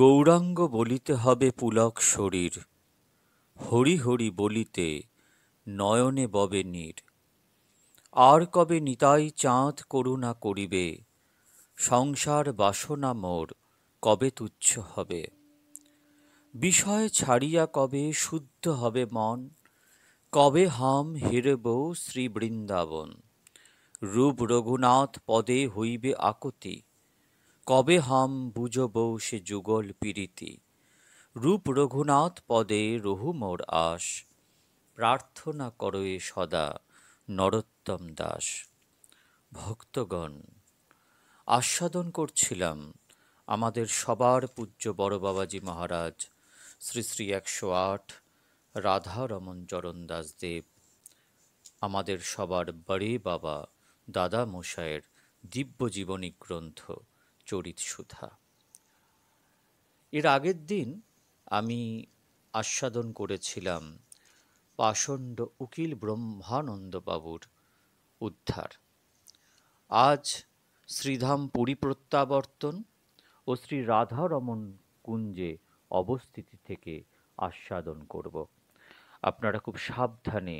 গৌরাঙ্গ বলিতে হবে পুলক শরীর হরি হরি বলিতে নয়নে ববে নীর আর কবে নিতাই চাঁদ করুণা করিবে সংসার বাসনা মোর কবে তুচ্ছ হবে বিষয় ছাড়িয়া কবে শুদ্ধ হবে মন কবে হাম হেরব শ্রীবৃন্দাবন রূপ রঘুনাথ পদে হইবে আকতি কবে হাম বুঝব সে যুগল পীড়িতি রূপ রঘুনাথ পদে রহু মোর আশ প্রার্থনা করয়ে সদা নরোত্তম দাস ভক্তগণ আস্বাদন করছিলাম আমাদের সবার পূজ্য বড় বাবাজি মহারাজ শ্রী শ্রী একশো আট রাধারমন চরণ দাসদেব আমাদের সবার বড়ে বাবা দাদা মশায়ের দিব্য জীবনী গ্রন্থ চরিত সুধা এর আগের দিন আমি আস্বাদন করেছিলাম পাষণ্ড উকিল ব্রহ্মানন্দবাবুর উদ্ধার আজ শ্রীধাম পুরী প্রত্যাবর্তন ও শ্রী রাধারমণ কুঞ্জে অবস্থিতি থেকে আস্বাদন করব আপনারা খুব সাবধানে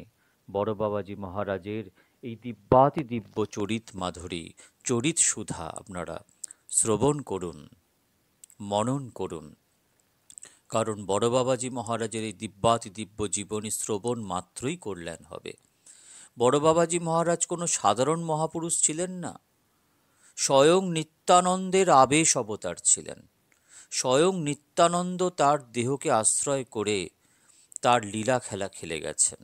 বড় বাবাজি মহারাজের এই দিব্যাতি দিব্য চরিত মাধুরী চরিত সুধা আপনারা শ্রবণ করুন মনন করুন কারণ বড় বাবাজি মহারাজের এই দিব্যাতি দিব্য জীবনী শ্রবণ মাত্রই কল্যাণ হবে বড় বাবাজি মহারাজ কোনো সাধারণ মহাপুরুষ ছিলেন না স্বয়ং নিত্যানন্দের আবেশ অবতার ছিলেন স্বয়ং নিত্যানন্দ তার দেহকে আশ্রয় করে তার লীলা খেলা খেলে গেছেন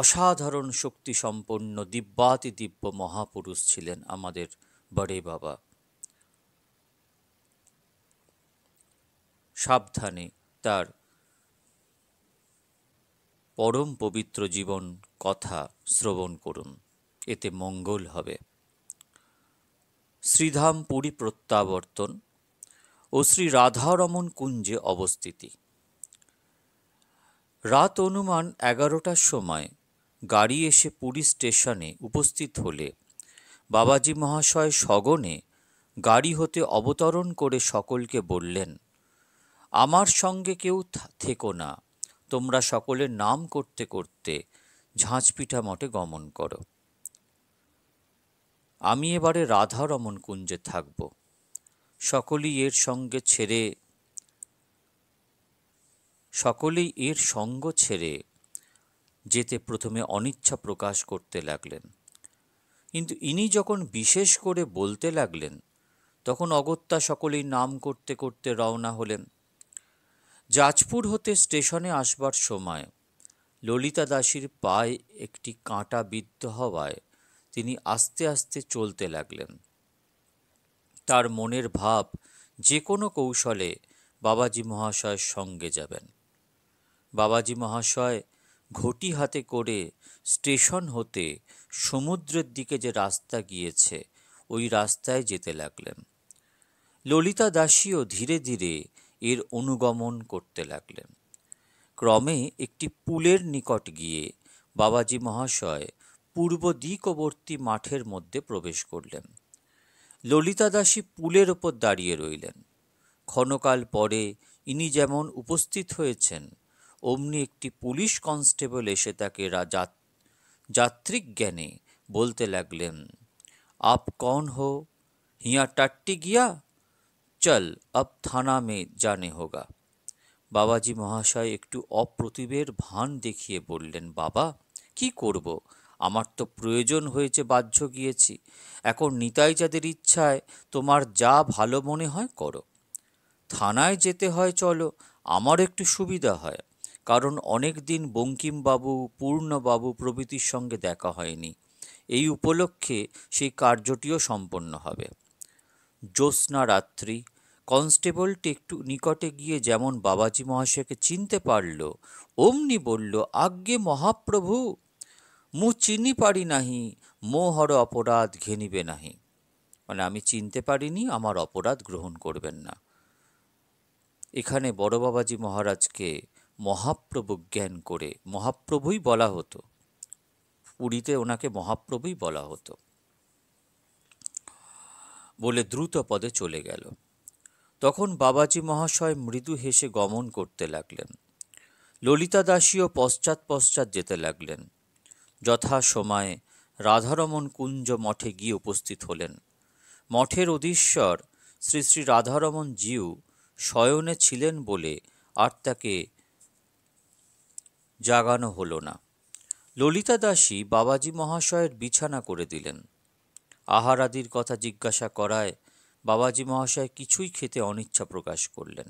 অসাধারণ শক্তি সম্পন্ন দিব্যাতি দিব্য মহাপুরুষ ছিলেন আমাদের বড়ে বাবা সাবধানে তার পরম পবিত্র জীবন কথা শ্রবণ করুন এতে মঙ্গল হবে শ্রীধাম পুরী প্রত্যাবর্তন ও শ্রী রাধারমণ কুঞ্জে অবস্থিতি রাত অনুমান এগারোটার সময় গাড়ি এসে পুরী স্টেশনে উপস্থিত হলে বাবাজি মহাশয় সগনে গাড়ি হতে অবতরণ করে সকলকে বললেন আমার সঙ্গে কেউ থেকো না তোমরা সকলের নাম করতে করতে ঝাঁচপিঠা মঠে গমন করো আমি এবারে রাধারমণ কুঞ্জে থাকব সকলেই এর সঙ্গে ছেড়ে সকলেই এর সঙ্গ ছেড়ে যেতে প্রথমে অনিচ্ছা প্রকাশ করতে লাগলেন কিন্তু ইনি যখন বিশেষ করে বলতে লাগলেন তখন অগত্যা সকলেই নাম করতে করতে রওনা হলেন জাজপুর হতে স্টেশনে আসবার সময় ললিতা দাসীর পায়ে একটি কাঁটা বিদ্ধ হওয়ায় তিনি আস্তে আস্তে চলতে লাগলেন তার মনের ভাব যে কোনো কৌশলে বাবাজি মহাশয়ের সঙ্গে যাবেন বাবাজি মহাশয় ঘটি হাতে করে স্টেশন হতে সমুদ্রের দিকে যে রাস্তা গিয়েছে ওই রাস্তায় যেতে লাগলেন ললিতা দাসীও ধীরে ধীরে এর অনুগমন করতে লাগলেন ক্রমে একটি পুলের নিকট গিয়ে বাবাজি মহাশয় পূর্ব দিকবর্তী মাঠের মধ্যে প্রবেশ করলেন ললিতা দাসী পুলের ওপর দাঁড়িয়ে রইলেন ক্ষণকাল পরে ইনি যেমন উপস্থিত হয়েছেন অমনি একটি পুলিশ কনস্টেবল এসে তাকে যাত্রিক জ্ঞানে বলতে লাগলেন আপ কন হো হিয়া টাট্টি গিয়া চল আপ থানা মে জানে হোগা বাবাজি মহাশয় একটু অপ্রতিবের ভান দেখিয়ে বললেন বাবা কি করব আমার তো প্রয়োজন হয়েছে বাহ্য গিয়েছি এখন নিতাই যাদের ইচ্ছায় তোমার যা ভালো মনে হয় করো থানায় যেতে হয় চলো আমার একটু সুবিধা হয় কারণ অনেক দিন বঙ্কিমবাবু পূর্ণবাবু প্রভৃতির সঙ্গে দেখা হয়নি এই উপলক্ষে সেই কার্যটিও সম্পন্ন হবে জ্যোৎস্না রাত্রি কনস্টেবলটি একটু নিকটে গিয়ে যেমন বাবাজি মহাশয়কে চিনতে পারল অমনি বলল আজ্ঞে মহাপ্রভু মু চিনি পারি নাহি মোহর অপরাধ ঘেনিবে নাহি মানে আমি চিনতে পারিনি আমার অপরাধ গ্রহণ করবেন না এখানে বড় বাবাজি মহারাজকে মহাপ্রভু জ্ঞান করে মহাপ্রভুই বলা হতো পুরীতে ওনাকে মহাপ্রভুই বলা হতো বলে দ্রুত পদে চলে গেল তখন বাবাজি মহাশয় মৃদু হেসে গমন করতে লাগলেন ললিতা দাসীও পশ্চাৎ পশ্চাৎ যেতে লাগলেন যথাসময়ে রাধারমণ কুঞ্জ মঠে গিয়ে উপস্থিত হলেন মঠের অধীশ্বর শ্রী শ্রী রাধারমণ জিউ শয়নে ছিলেন বলে আর তাকে জাগানো হল না ললিতা দাসী বাবাজি মহাশয়ের বিছানা করে দিলেন আহারাদির কথা জিজ্ঞাসা করায় বাবাজি মহাশয় কিছুই খেতে অনিচ্ছা প্রকাশ করলেন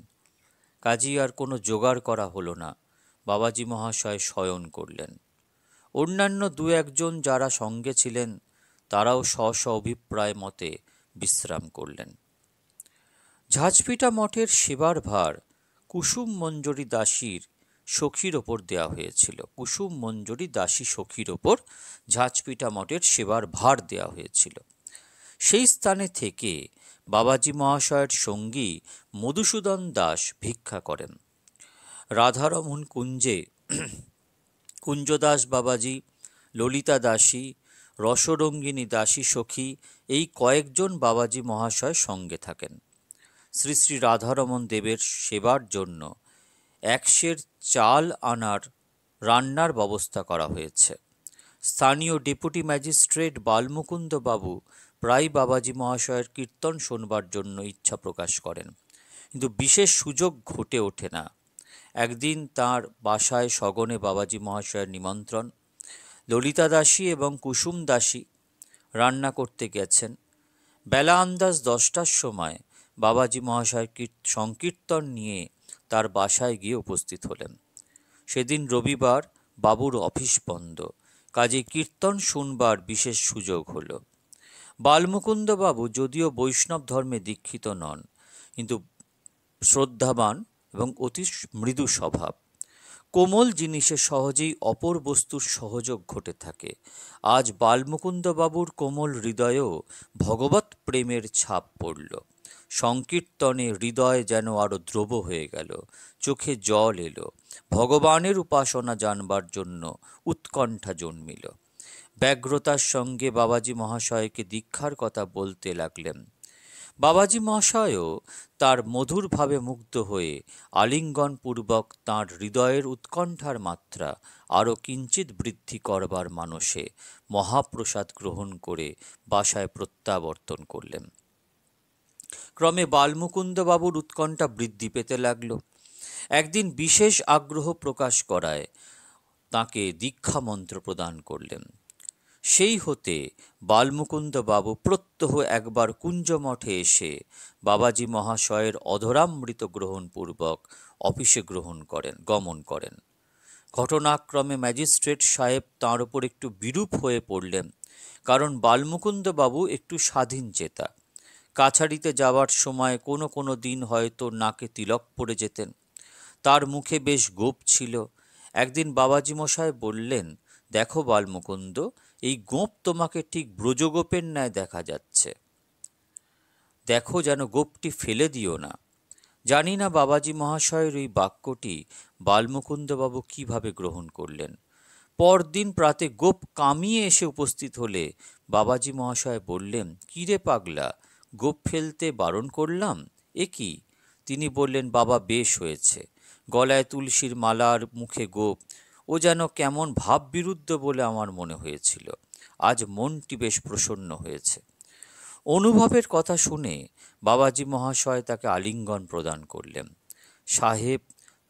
কাজী আর কোনো জোগাড় করা হলো না বাবাজি মহাশয় শয়ন করলেন অন্যান্য দু একজন যারা সঙ্গে ছিলেন তারাও স্ব স্ব অভিপ্রায় মতে বিশ্রাম করলেন ঝাঁঝপিটা মঠের সেবার ভার কুসুম মঞ্জরি দাসীর সখীর ওপর দেয়া হয়েছিল কুসুম মঞ্জুরি দাসী সখীর ওপর ঝাঁচপিটা মঠের সেবার ভার দেয়া হয়েছিল সেই স্থানে থেকে বাবাজি মহাশয়ের সঙ্গী মধুসূদন দাস ভিক্ষা করেন রাধারমণ কুঞ্জে কুঞ্জদাস বাবাজি ললিতা দাসী রসরঙ্গিনী দাসী সখী এই কয়েকজন বাবাজি মহাশয় সঙ্গে থাকেন শ্রী শ্রী রাধারমণ দেবের সেবার জন্য একশের চাল আনার রান্নার ব্যবস্থা করা হয়েছে স্থানীয় ডেপুটি ম্যাজিস্ট্রেট বালমুকুন্দবাবু বাবু প্রায় বাবাজি মহাশয়ের কীর্তন শোনবার জন্য ইচ্ছা প্রকাশ করেন কিন্তু বিশেষ সুযোগ ঘটে ওঠে না একদিন তার বাসায় সগনে বাবাজি মহাশয়ের নিমন্ত্রণ ললিতা দাসী এবং কুসুম দাসী রান্না করতে গেছেন বেলা আন্দাজ দশটার সময় বাবাজি মহাশয় সংকীর্তন নিয়ে তার বাসায় গিয়ে উপস্থিত হলেন সেদিন রবিবার বাবুর অফিস বন্ধ কাজে কীর্তন শুনবার বিশেষ সুযোগ হল বালমুকুন্দবাবু যদিও বৈষ্ণব ধর্মে দীক্ষিত নন কিন্তু শ্রদ্ধাবান এবং অতি মৃদু স্বভাব কোমল জিনিসে সহজেই অপর বস্তুর সহযোগ ঘটে থাকে আজ বালমুকুন্দবাবুর কোমল হৃদয়েও ভগবত প্রেমের ছাপ পড়ল সংকীর্তনে হৃদয় যেন আরও দ্রব হয়ে গেল চোখে জল এলো ভগবানের উপাসনা জানবার জন্য উৎকণ্ঠা জন্মিল ব্যগ্রতার সঙ্গে বাবাজি মহাশয়কে দীক্ষার কথা বলতে লাগলেন বাবাজি মহাশয়ও তার মধুরভাবে মুগ্ধ হয়ে আলিঙ্গনপূর্বক তাঁর হৃদয়ের উৎকণ্ঠার মাত্রা আরও কিঞ্চিত বৃদ্ধি করবার মানসে মহাপ্রসাদ গ্রহণ করে বাসায় প্রত্যাবর্তন করলেন ক্রমে বালমুকুন্দবাবুর উৎকণ্ঠা বৃদ্ধি পেতে লাগল একদিন বিশেষ আগ্রহ প্রকাশ করায় তাকে দীক্ষা মন্ত্র প্রদান করলেন সেই হতে বালমুকুন্দবাবু প্রত্যহ একবার কুঞ্জমঠে এসে বাবাজি মহাশয়ের অধরামৃত গ্রহণপূর্বক অফিসে গ্রহণ করেন গমন করেন ঘটনাক্রমে ম্যাজিস্ট্রেট সাহেব তাঁর ওপর একটু বিরূপ হয়ে পড়লেন কারণ বালমুকুন্দবাবু একটু স্বাধীন চেতা কাছারিতে যাবার সময় কোনো কোনো দিন হয়তো নাকে তিলক পড়ে যেতেন তার মুখে বেশ গোপ ছিল একদিন বাবাজি মশাই বললেন দেখো বালমুকুন্দ এই গোপ তোমাকে ঠিক ব্রজগোপের ন্যায় দেখা যাচ্ছে দেখো যেন গোপটি ফেলে দিও না জানি না বাবাজি মহাশয়ের ওই বাক্যটি বালমুকুন্দবাবু কিভাবে গ্রহণ করলেন পরদিন প্রাতে গোপ কামিয়ে এসে উপস্থিত হলে বাবাজি মহাশয় বললেন কিরে পাগলা গোপ ফেলতে বারণ করলাম এ কি তিনি বললেন বাবা বেশ হয়েছে গলায় তুলসীর মালার মুখে গোপ ও যেন কেমন ভাব বিরুদ্ধ বলে আমার মনে হয়েছিল আজ মনটি বেশ প্রসন্ন হয়েছে অনুভবের কথা শুনে বাবাজি মহাশয় তাকে আলিঙ্গন প্রদান করলেন সাহেব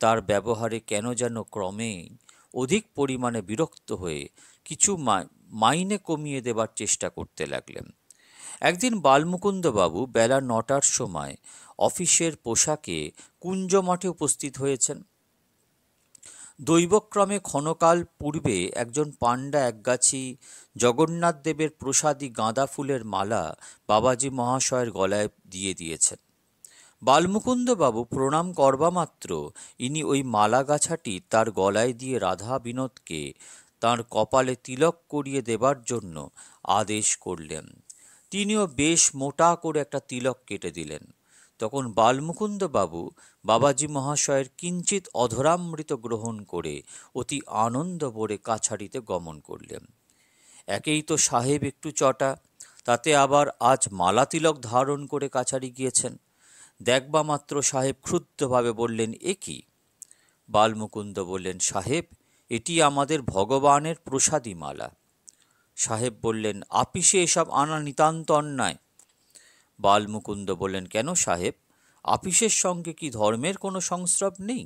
তার ব্যবহারে কেন যেন ক্রমে অধিক পরিমাণে বিরক্ত হয়ে কিছু মাইনে কমিয়ে দেবার চেষ্টা করতে লাগলেন একদিন বালমুকুন্দবাবু বেলা নটার সময় অফিসের পোশাকে কুঞ্জ মঠে উপস্থিত হয়েছেন দৈবক্রমে ক্ষণকাল পূর্বে একজন পাণ্ডা একগাছি জগন্নাথ দেবের প্রসাদী গাঁদা ফুলের মালা বাবাজি মহাশয়ের গলায় দিয়ে দিয়েছেন বালমুকুন্দবাবু প্রণাম করবামাত্র ইনি ওই মালাগাছাটি তার গলায় দিয়ে রাধা বিনোদকে তাঁর কপালে তিলক করিয়ে দেবার জন্য আদেশ করলেন তিনিও বেশ মোটা করে একটা তিলক কেটে দিলেন তখন বালমুকুন্দবাবু বাবাজি মহাশয়ের কিঞ্চিত অধরামৃত গ্রহণ করে অতি আনন্দ ভরে কাছাড়িতে গমন করলেন একেই তো সাহেব একটু চটা তাতে আবার আজ মালা তিলক ধারণ করে কাছারি গিয়েছেন দেখবা মাত্র সাহেব ক্ষুদ্ধভাবে বললেন এ কি বালমুকুন্দ বললেন সাহেব এটি আমাদের ভগবানের প্রসাদী মালা সাহেব বললেন আপিসে এসব আনা নিতান্ত অন্যায় বালমুকুন্দ বললেন কেন সাহেব আপিসের সঙ্গে কি ধর্মের কোনো সংস্রব নেই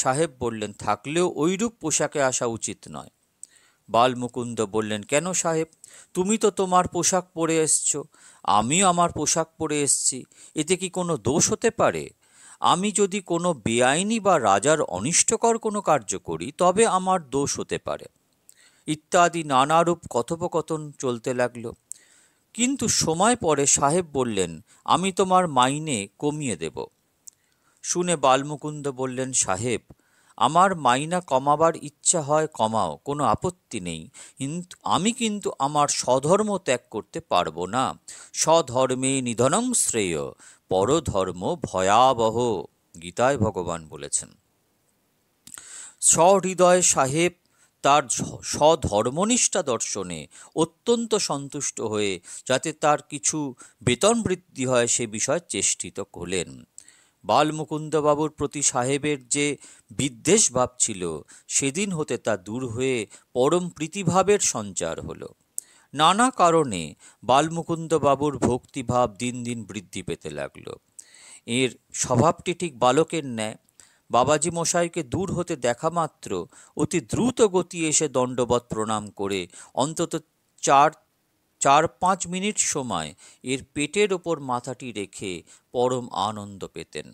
সাহেব বললেন থাকলেও ওইরূপ পোশাকে আসা উচিত নয় বালমুকুন্দ বললেন কেন সাহেব তুমি তো তোমার পোশাক পরে এসছ আমিও আমার পোশাক পরে এসছি এতে কি কোনো দোষ হতে পারে আমি যদি কোনো বেআইনি বা রাজার অনিষ্টকর কোনো কার্য করি তবে আমার দোষ হতে পারে ইত্যাদি নানারূপ কথোপকথন চলতে লাগল কিন্তু সময় পরে সাহেব বললেন আমি তোমার মাইনে কমিয়ে দেব শুনে বালমুকুন্দ বললেন সাহেব আমার মাইনা কমাবার ইচ্ছা হয় কমাও কোনো আপত্তি নেই কিন্তু আমি কিন্তু আমার স্বধর্ম ত্যাগ করতে পারবো না স্বধর্মে নিধনং শ্রেয় পরধর্ম ভয়াবহ গীতায় ভগবান বলেছেন সহৃদয় সাহেব তার স্বধর্মনিষ্ঠা দর্শনে অত্যন্ত সন্তুষ্ট হয়ে যাতে তার কিছু বেতন বৃদ্ধি হয় সে বিষয়ে চেষ্টিত করলেন বালমুকুন্দবাবুর প্রতি সাহেবের যে বিদ্বেষ ভাব ছিল সেদিন হতে তা দূর হয়ে পরম প্রীতিভাবের সঞ্চার হলো নানা কারণে বালমুকুন্দবাবুর ভক্তিভাব দিন দিন বৃদ্ধি পেতে লাগল এর স্বভাবটি ঠিক বালকের ন্যায় বাবাজি মশাইকে দূর হতে দেখা মাত্র অতি দ্রুত গতি এসে দণ্ডবত প্রণাম করে অন্তত চার চার পাঁচ মিনিট সময় এর পেটের ওপর মাথাটি রেখে পরম আনন্দ পেতেন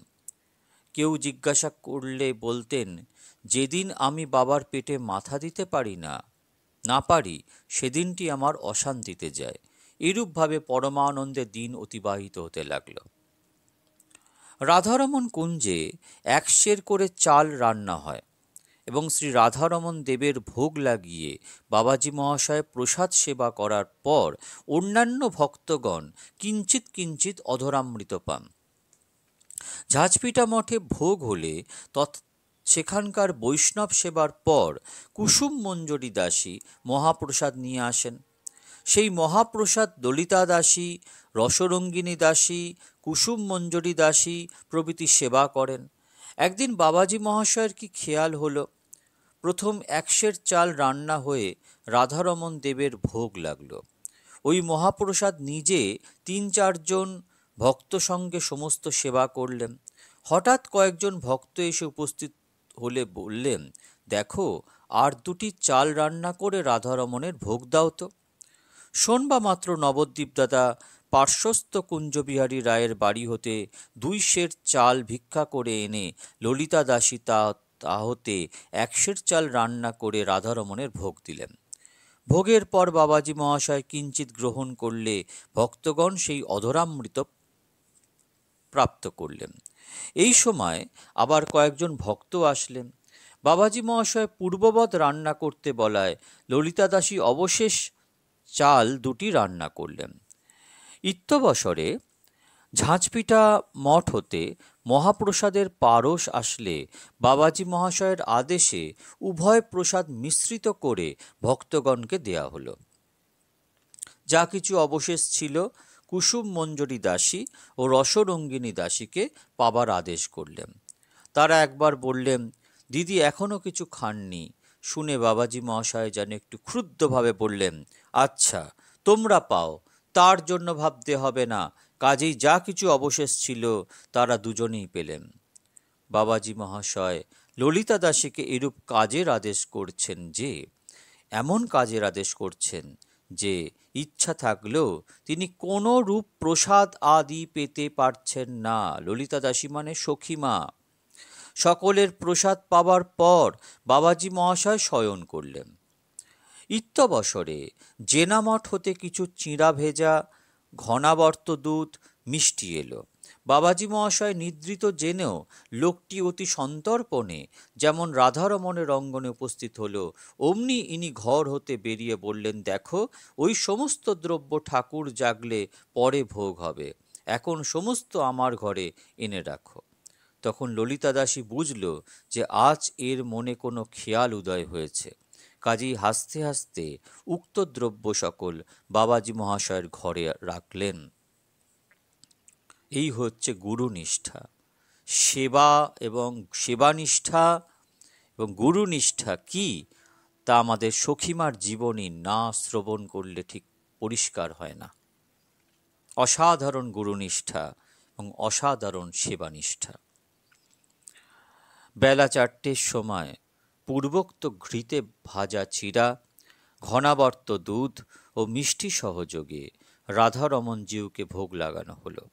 কেউ জিজ্ঞাসা করলে বলতেন যেদিন আমি বাবার পেটে মাথা দিতে পারি না না পারি সেদিনটি আমার অশান্তিতে যায় এরূপভাবে পরমানন্দে দিন অতিবাহিত হতে লাগলো রাধারমণ কুঞ্জে এক সের করে চাল রান্না হয় এবং শ্রী রাধারমণ দেবের ভোগ লাগিয়ে বাবাজি মহাশয় প্রসাদ সেবা করার পর অন্যান্য ভক্তগণ কিঞ্চিত কিঞ্চিত অধরামৃত পান ঝাঁঝপিটা মঠে ভোগ হলে তৎ সেখানকার বৈষ্ণব সেবার পর কুসুম মঞ্জরী দাসী মহাপ্রসাদ নিয়ে আসেন সেই মহাপ্রসাদ দলিতা দাসী রসরঙ্গিনী দাসী কুসুম মঞ্জরি দাসী প্রভৃতি সেবা করেন একদিন বাবাজি মহাশয়ের কি খেয়াল হলো প্রথম একশের চাল রান্না হয়ে রাধারমন দেবের ভোগ লাগল ওই মহাপ্রসাদ নিজে তিন চারজন ভক্ত সঙ্গে সমস্ত সেবা করলেন হঠাৎ কয়েকজন ভক্ত এসে উপস্থিত হলে বললেন দেখো আর দুটি চাল রান্না করে রাধারমণের ভোগ দাও তো শোনবা মাত্র নবদ্বীপদাদা পার্শ্বস্থ কুঞ্জবিহারী রায়ের বাড়ি হতে দুই সের চাল ভিক্ষা করে এনে ললিতা দাসী তা তাহতে এক সের চাল রান্না করে রাধারমণের ভোগ দিলেন ভোগের পর বাবাজি মহাশয় কিঞ্চিত গ্রহণ করলে ভক্তগণ সেই অধরামৃত প্রাপ্ত করলেন এই সময় আবার কয়েকজন ভক্ত আসলেন বাবাজি মহাশয় পূর্ববৎ রান্না করতে বলায় ললিতা দাসী অবশেষ চাল দুটি রান্না করলেন ইত্যবসরে ঝাঁঝপিটা মঠ হতে মহাপ্রসাদের পারস আসলে বাবাজি মহাশয়ের আদেশে উভয় প্রসাদ মিশ্রিত করে ভক্তগণকে দেয়া হলো যা কিছু অবশেষ ছিল কুসুম মঞ্জরী দাসী ও রসরঙ্গিনী দাসীকে পাবার আদেশ করলেন তারা একবার বললেন দিদি এখনও কিছু খাননি শুনে বাবাজি মহাশয় যেন একটু ক্ষুদ্ধভাবে বললেন আচ্ছা তোমরা পাও তার জন্য ভাবতে হবে না কাজেই যা কিছু অবশেষ ছিল তারা দুজনেই পেলেন বাবাজি মহাশয় ললিতা দাসীকে এরূপ কাজের আদেশ করছেন যে এমন কাজের আদেশ করছেন যে ইচ্ছা থাকলেও তিনি কোনো রূপ প্রসাদ আদি পেতে পারছেন না ললিতা দাসী মানে সখীমা সকলের প্রসাদ পাবার পর বাবাজি মহাশয় শয়ন করলেন ইত্যবসরে জেনামঠ হতে কিছু চিঁড়া ভেজা ঘনাবর্ত দুধ মিষ্টি এলো বাবাজি মহাশয় নিদ্রিত জেনেও লোকটি অতি সন্তর্পণে যেমন রাধারমণের অঙ্গনে উপস্থিত হল অমনি ইনি ঘর হতে বেরিয়ে বললেন দেখো ওই সমস্ত দ্রব্য ঠাকুর জাগলে পরে ভোগ হবে এখন সমস্ত আমার ঘরে এনে রাখো তখন ললিতা দাসী বুঝল যে আজ এর মনে কোনো খেয়াল উদয় হয়েছে কাজী হাসতে হাসতে উক্ত দ্রব্য সকল বাবাজি মহাশয়ের ঘরে রাখলেন এই হচ্ছে গুরুনিষ্ঠা সেবা এবং সেবানিষ্ঠা এবং গুরুনিষ্ঠা কি তা আমাদের সখীমার জীবনী না শ্রবণ করলে ঠিক পরিষ্কার হয় না অসাধারণ গুরুনিষ্ঠা এবং অসাধারণ সেবানিষ্ঠা বেলা চারটের সময় পূর্বোক্ত ঘৃতে ভাজা চিরা ঘনাবর্ত দুধ ও মিষ্টি সহযোগে রাধারমন জিউকে ভোগ লাগানো হলো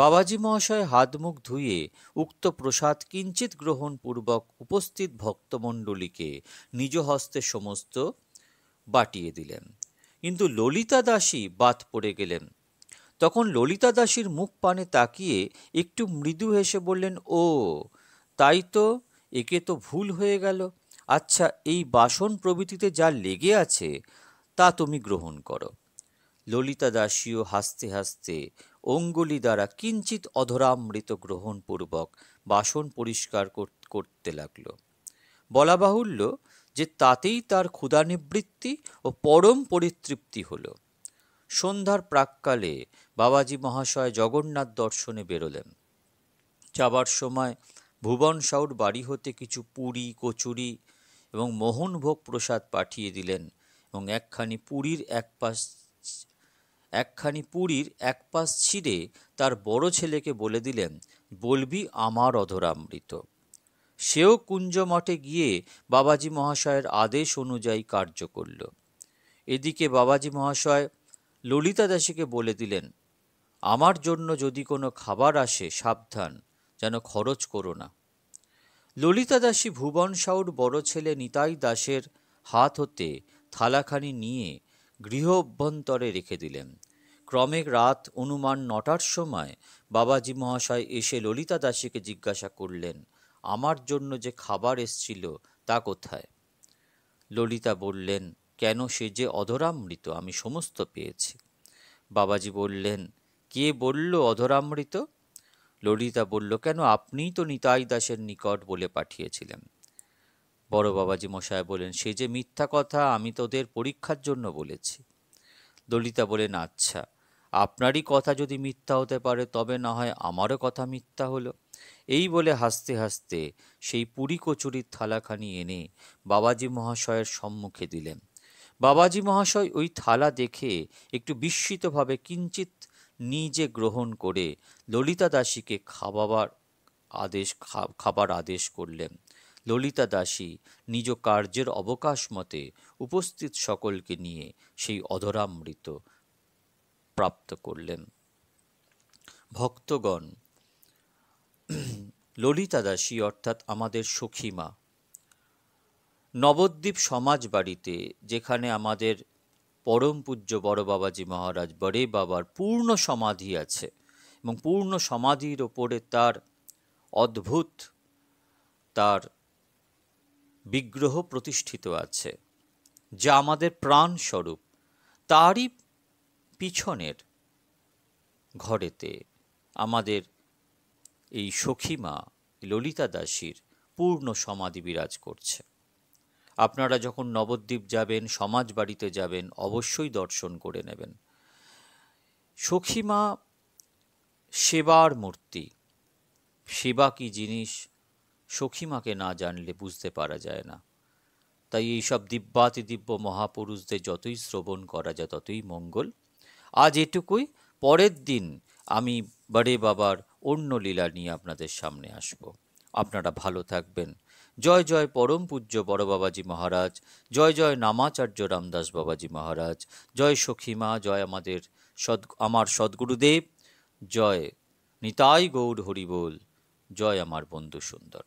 বাবাজি মহাশয় হাত মুখ ধুয়ে উক্ত প্রসাদ কিঞ্চিত গ্রহণপূর্বক উপস্থিত ভক্তমণ্ডলীকে নিজ হস্তে সমস্ত বাটিয়ে দিলেন কিন্তু ললিতা দাসী বাদ পড়ে গেলেন তখন ললিতা দাসীর মুখ পানে তাকিয়ে একটু মৃদু হেসে বললেন ও তাই তো একে তো ভুল হয়ে গেল আচ্ছা এই বাসন প্রভৃতিতে যা লেগে আছে তা তুমি গ্রহণ করো ললিতা দাসীও হাসতে হাসতে অঙ্গুলি দ্বারা কিঞ্চিত অধরামৃত গ্রহণপূর্বক বাসন পরিষ্কার করতে লাগল বলা বাহুল্য যে তাতেই তার ক্ষুধানিবৃত্তি ও পরম পরিতৃপ্তি হল সন্ধ্যার প্রাককালে বাবাজি মহাশয় জগন্নাথ দর্শনে বেরোলেন যাবার সময় ভুবন সাউর বাড়ি হতে কিছু পুরি কচুরি এবং মোহনভোগ প্রসাদ পাঠিয়ে দিলেন এবং একখানি পুরীর এক পাশ একখানি পুরীর এক পাশ ছিঁড়ে তার বড় ছেলেকে বলে দিলেন বলবি আমার অধরামৃত সেও কুঞ্জ মঠে গিয়ে বাবাজি মহাশয়ের আদেশ অনুযায়ী কার্য করল এদিকে বাবাজি মহাশয় ললিতা দাসীকে বলে দিলেন আমার জন্য যদি কোনো খাবার আসে সাবধান যেন খরচ করো না ললিতা দাসী ভুবন সাউর বড় ছেলে নিতাই দাসের হাত হতে থালাখানি নিয়ে গৃহ অভ্যন্তরে রেখে দিলেন ক্রমে রাত অনুমান নটার সময় বাবাজি মহাশয় এসে ললিতা দাসীকে জিজ্ঞাসা করলেন আমার জন্য যে খাবার এসছিল তা কোথায় ললিতা বললেন কেন সে যে অধরামৃত আমি সমস্ত পেয়েছি বাবাজি বললেন কে বলল অধরামৃত ললিতা বলল কেন আপনিই তো নিতাই দাসের নিকট বলে পাঠিয়েছিলেন বড় বাবাজি মশাই বলেন সে যে মিথ্যা কথা আমি তোদের পরীক্ষার জন্য বলেছি ললিতা বলেন আচ্ছা আপনারই কথা যদি মিথ্যা হতে পারে তবে না হয় আমারও কথা মিথ্যা হলো এই বলে হাসতে হাসতে সেই পুরী কচুরির থালাখানি এনে বাবাজি মহাশয়ের সম্মুখে দিলেন বাবাজি মহাশয় ওই থালা দেখে একটু বিস্মিতভাবে কিঞ্চিত নিজে গ্রহণ করে ললিতা দাসীকে খাওয়াবার আদেশ খাবার আদেশ করলেন ললিতা দাসী নিজ কার্যের অবকাশ মতে উপস্থিত সকলকে নিয়ে সেই অধরামৃত প্রাপ্ত করলেন ভক্তগণ ললিতা দাসী অর্থাৎ আমাদের সখীমা নবদ্বীপ সমাজ বাড়িতে যেখানে আমাদের পরম পূজ্য বড় বাবাজি মহারাজ বড়ে বাবার পূর্ণ সমাধি আছে এবং পূর্ণ সমাধির ওপরে তার অদ্ভুত তার বিগ্রহ প্রতিষ্ঠিত আছে যা আমাদের প্রাণস্বরূপ তারই পিছনের ঘরেতে আমাদের এই সখীমা ললিতা দাসীর পূর্ণ সমাধি বিরাজ করছে আপনারা যখন নবদ্বীপ যাবেন সমাজ বাড়িতে যাবেন অবশ্যই দর্শন করে নেবেন সখীমা সেবার মূর্তি সেবা কি জিনিস সখীমাকে না জানলে বুঝতে পারা যায় না তাই এইসব দিব্যাতি দিব্য মহাপুরুষদের যতই শ্রবণ করা যায় ততই মঙ্গল আজ এটুকুই পরের দিন আমি বড়ে বাবার অন্য লীলা নিয়ে আপনাদের সামনে আসব আপনারা ভালো থাকবেন জয় জয় পরম পূজ্য বড় বাবাজি মহারাজ জয় জয় নামাচার্য রামদাস বাবাজি মহারাজ জয় সখীমা জয় আমাদের সদ আমার সদ্গুরুদেব জয় নিতাই গৌর হরিবোল জয় আমার বন্ধু সুন্দর